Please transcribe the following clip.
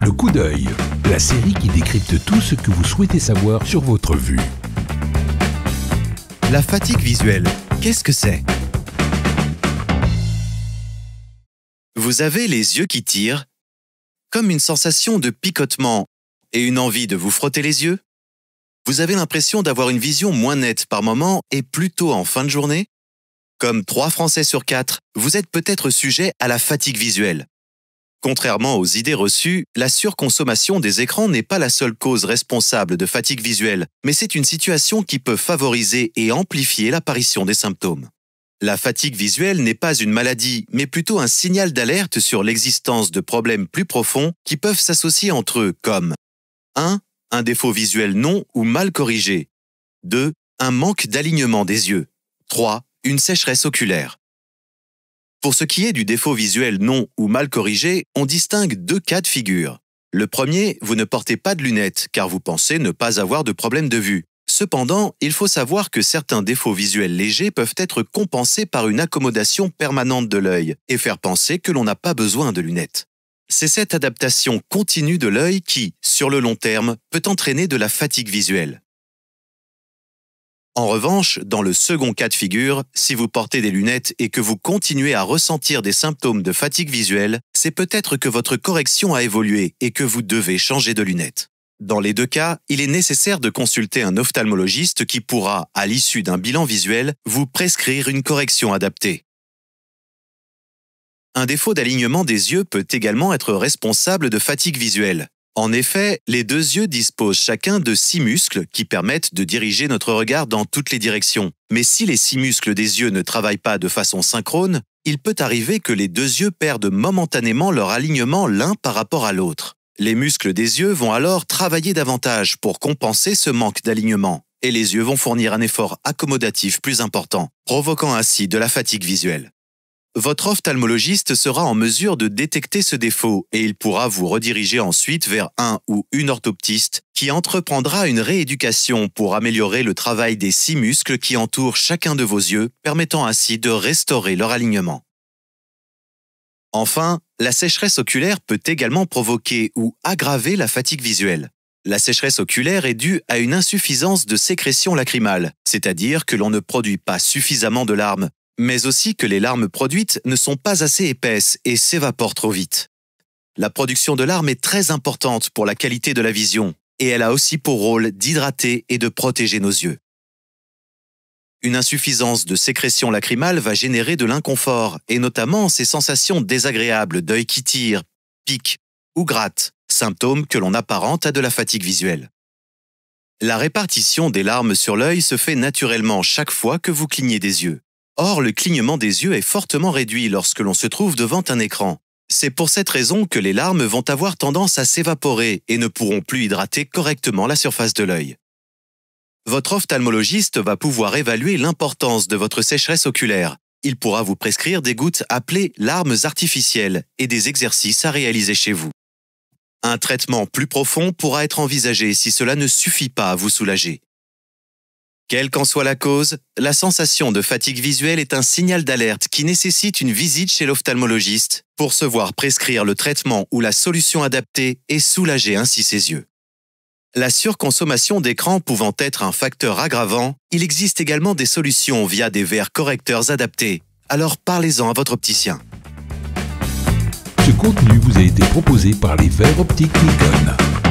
Le coup d'œil, la série qui décrypte tout ce que vous souhaitez savoir sur votre vue. La fatigue visuelle, qu'est-ce que c'est Vous avez les yeux qui tirent, comme une sensation de picotement et une envie de vous frotter les yeux Vous avez l'impression d'avoir une vision moins nette par moment et plutôt en fin de journée comme 3 Français sur 4, vous êtes peut-être sujet à la fatigue visuelle. Contrairement aux idées reçues, la surconsommation des écrans n'est pas la seule cause responsable de fatigue visuelle, mais c'est une situation qui peut favoriser et amplifier l'apparition des symptômes. La fatigue visuelle n'est pas une maladie, mais plutôt un signal d'alerte sur l'existence de problèmes plus profonds qui peuvent s'associer entre eux comme 1. Un défaut visuel non ou mal corrigé. 2. Un manque d'alignement des yeux. 3. Une sécheresse oculaire. Pour ce qui est du défaut visuel non ou mal corrigé, on distingue deux cas de figure. Le premier, vous ne portez pas de lunettes car vous pensez ne pas avoir de problème de vue. Cependant, il faut savoir que certains défauts visuels légers peuvent être compensés par une accommodation permanente de l'œil et faire penser que l'on n'a pas besoin de lunettes. C'est cette adaptation continue de l'œil qui, sur le long terme, peut entraîner de la fatigue visuelle. En revanche, dans le second cas de figure, si vous portez des lunettes et que vous continuez à ressentir des symptômes de fatigue visuelle, c'est peut-être que votre correction a évolué et que vous devez changer de lunettes. Dans les deux cas, il est nécessaire de consulter un ophtalmologiste qui pourra, à l'issue d'un bilan visuel, vous prescrire une correction adaptée. Un défaut d'alignement des yeux peut également être responsable de fatigue visuelle. En effet, les deux yeux disposent chacun de six muscles qui permettent de diriger notre regard dans toutes les directions. Mais si les six muscles des yeux ne travaillent pas de façon synchrone, il peut arriver que les deux yeux perdent momentanément leur alignement l'un par rapport à l'autre. Les muscles des yeux vont alors travailler davantage pour compenser ce manque d'alignement, et les yeux vont fournir un effort accommodatif plus important, provoquant ainsi de la fatigue visuelle votre ophtalmologiste sera en mesure de détecter ce défaut et il pourra vous rediriger ensuite vers un ou une orthoptiste qui entreprendra une rééducation pour améliorer le travail des six muscles qui entourent chacun de vos yeux, permettant ainsi de restaurer leur alignement. Enfin, la sécheresse oculaire peut également provoquer ou aggraver la fatigue visuelle. La sécheresse oculaire est due à une insuffisance de sécrétion lacrymale, c'est-à-dire que l'on ne produit pas suffisamment de larmes, mais aussi que les larmes produites ne sont pas assez épaisses et s'évaporent trop vite. La production de larmes est très importante pour la qualité de la vision, et elle a aussi pour rôle d'hydrater et de protéger nos yeux. Une insuffisance de sécrétion lacrymale va générer de l'inconfort, et notamment ces sensations désagréables d'œil qui tire, pique ou gratte, symptômes que l'on apparente à de la fatigue visuelle. La répartition des larmes sur l'œil se fait naturellement chaque fois que vous clignez des yeux. Or, le clignement des yeux est fortement réduit lorsque l'on se trouve devant un écran. C'est pour cette raison que les larmes vont avoir tendance à s'évaporer et ne pourront plus hydrater correctement la surface de l'œil. Votre ophtalmologiste va pouvoir évaluer l'importance de votre sécheresse oculaire. Il pourra vous prescrire des gouttes appelées larmes artificielles et des exercices à réaliser chez vous. Un traitement plus profond pourra être envisagé si cela ne suffit pas à vous soulager. Quelle qu'en soit la cause, la sensation de fatigue visuelle est un signal d'alerte qui nécessite une visite chez l'ophtalmologiste pour se voir prescrire le traitement ou la solution adaptée et soulager ainsi ses yeux. La surconsommation d'écran pouvant être un facteur aggravant, il existe également des solutions via des verres correcteurs adaptés. Alors parlez-en à votre opticien. Ce contenu vous a été proposé par les verres optiques Nikon.